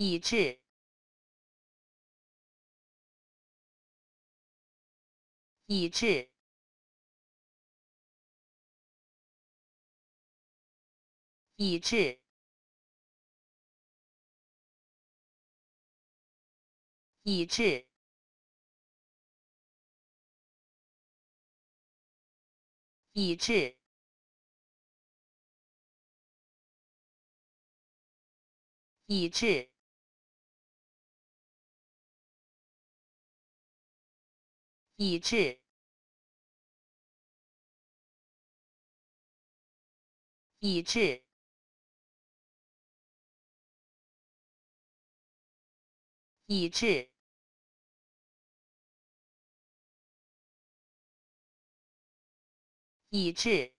以致。以致。以致。以致。以致以致。以致。以致。以致